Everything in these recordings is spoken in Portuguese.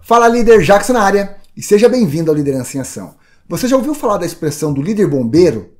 Fala líder, Jackson na área e seja bem-vindo ao Liderança em Ação. Você já ouviu falar da expressão do líder bombeiro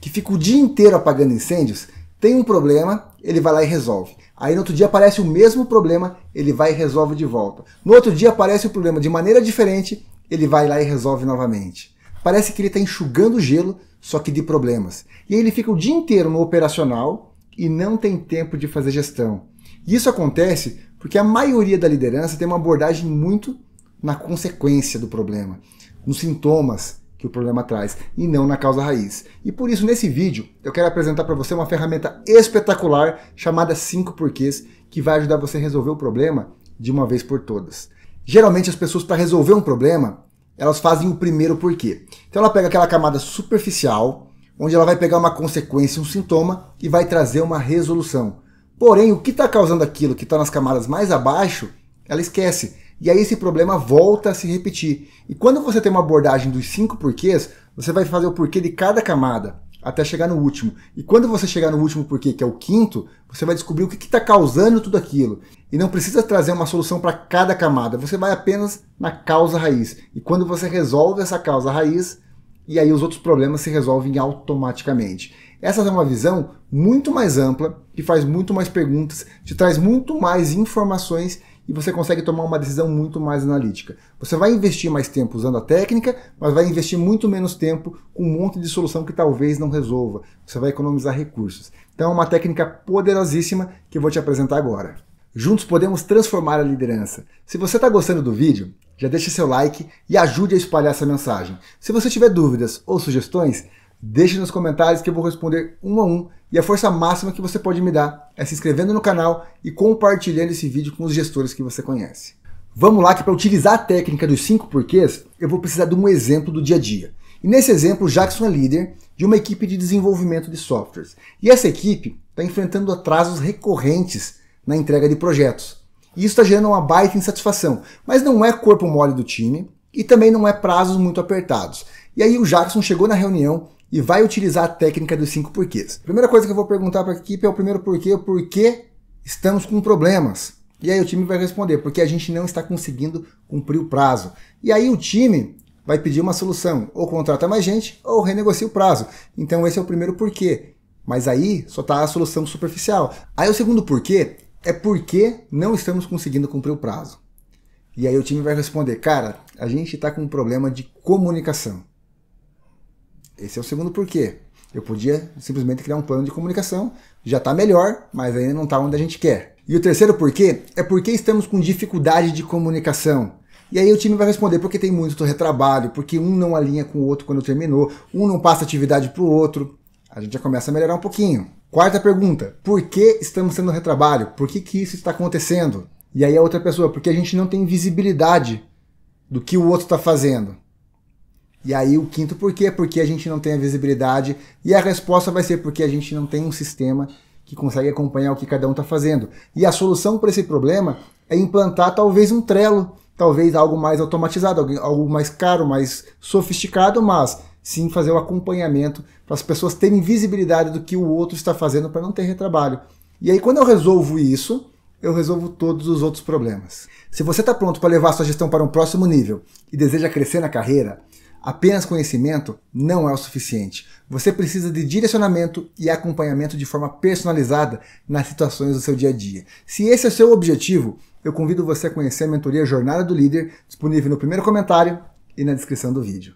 que fica o dia inteiro apagando incêndios? Tem um problema, ele vai lá e resolve. Aí no outro dia aparece o mesmo problema, ele vai e resolve de volta. No outro dia aparece o problema de maneira diferente, ele vai lá e resolve novamente. Parece que ele está enxugando gelo, só que de problemas. E aí ele fica o dia inteiro no operacional e não tem tempo de fazer gestão. E Isso acontece porque a maioria da liderança tem uma abordagem muito na consequência do problema, nos sintomas que o problema traz e não na causa raiz. E por isso, nesse vídeo, eu quero apresentar para você uma ferramenta espetacular chamada 5 Porquês, que vai ajudar você a resolver o problema de uma vez por todas. Geralmente, as pessoas, para resolver um problema, elas fazem o primeiro porquê. Então, ela pega aquela camada superficial, onde ela vai pegar uma consequência, um sintoma e vai trazer uma resolução. Porém, o que está causando aquilo que está nas camadas mais abaixo, ela esquece. E aí esse problema volta a se repetir. E quando você tem uma abordagem dos cinco porquês, você vai fazer o porquê de cada camada até chegar no último. E quando você chegar no último porquê, que é o quinto, você vai descobrir o que está causando tudo aquilo. E não precisa trazer uma solução para cada camada, você vai apenas na causa raiz. E quando você resolve essa causa raiz, e aí os outros problemas se resolvem automaticamente. Essa é uma visão muito mais ampla, que faz muito mais perguntas, te traz muito mais informações e você consegue tomar uma decisão muito mais analítica. Você vai investir mais tempo usando a técnica, mas vai investir muito menos tempo com um monte de solução que talvez não resolva. Você vai economizar recursos. Então é uma técnica poderosíssima que eu vou te apresentar agora. Juntos podemos transformar a liderança. Se você está gostando do vídeo, já deixe seu like e ajude a espalhar essa mensagem. Se você tiver dúvidas ou sugestões, deixe nos comentários que eu vou responder um a um e a força máxima que você pode me dar é se inscrevendo no canal e compartilhando esse vídeo com os gestores que você conhece. Vamos lá que para utilizar a técnica dos 5 porquês, eu vou precisar de um exemplo do dia a dia. E nesse exemplo, Jackson é líder de uma equipe de desenvolvimento de softwares. E essa equipe está enfrentando atrasos recorrentes na entrega de projetos. E isso está gerando uma baita insatisfação. Mas não é corpo mole do time e também não é prazos muito apertados. E aí o Jackson chegou na reunião e vai utilizar a técnica dos cinco porquês. Primeira coisa que eu vou perguntar para a equipe é o primeiro porquê, o porquê estamos com problemas. E aí o time vai responder, porque a gente não está conseguindo cumprir o prazo. E aí o time vai pedir uma solução, ou contrata mais gente, ou renegocia o prazo. Então esse é o primeiro porquê. Mas aí só está a solução superficial. Aí o segundo porquê é porque não estamos conseguindo cumprir o prazo. E aí o time vai responder, cara, a gente está com um problema de comunicação. Esse é o segundo porquê. Eu podia simplesmente criar um plano de comunicação, já está melhor, mas ainda não está onde a gente quer. E o terceiro porquê é porque estamos com dificuldade de comunicação. E aí o time vai responder porque tem muito retrabalho, porque um não alinha com o outro quando terminou, um não passa atividade para o outro. A gente já começa a melhorar um pouquinho. Quarta pergunta: por que estamos tendo retrabalho? Por que, que isso está acontecendo? E aí a outra pessoa: porque a gente não tem visibilidade do que o outro está fazendo. E aí o quinto porquê, porque a gente não tem a visibilidade. E a resposta vai ser porque a gente não tem um sistema que consegue acompanhar o que cada um está fazendo. E a solução para esse problema é implantar talvez um Trello, talvez algo mais automatizado, algo mais caro, mais sofisticado, mas sim fazer o acompanhamento para as pessoas terem visibilidade do que o outro está fazendo para não ter retrabalho. E aí, quando eu resolvo isso, eu resolvo todos os outros problemas. Se você está pronto para levar sua gestão para um próximo nível e deseja crescer na carreira, apenas conhecimento não é o suficiente. Você precisa de direcionamento e acompanhamento de forma personalizada nas situações do seu dia a dia. Se esse é o seu objetivo, eu convido você a conhecer a mentoria Jornada do Líder, disponível no primeiro comentário e na descrição do vídeo.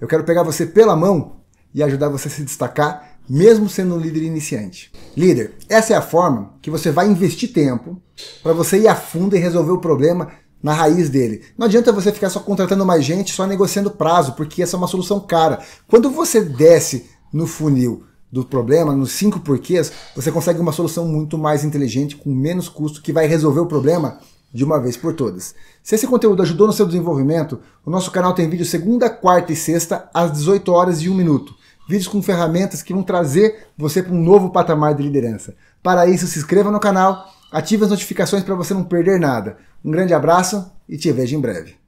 Eu quero pegar você pela mão e ajudar você a se destacar, mesmo sendo um líder iniciante. Líder, essa é a forma que você vai investir tempo para você ir a fundo e resolver o problema na raiz dele. Não adianta você ficar só contratando mais gente, só negociando prazo, porque essa é uma solução cara. Quando você desce no funil do problema, nos cinco porquês, você consegue uma solução muito mais inteligente, com menos custo, que vai resolver o problema de uma vez por todas. Se esse conteúdo ajudou no seu desenvolvimento, o nosso canal tem vídeo segunda, quarta e sexta às 18 horas e 1 minuto. Vídeos com ferramentas que vão trazer você para um novo patamar de liderança. Para isso, se inscreva no canal, ative as notificações para você não perder nada. Um grande abraço e te vejo em breve.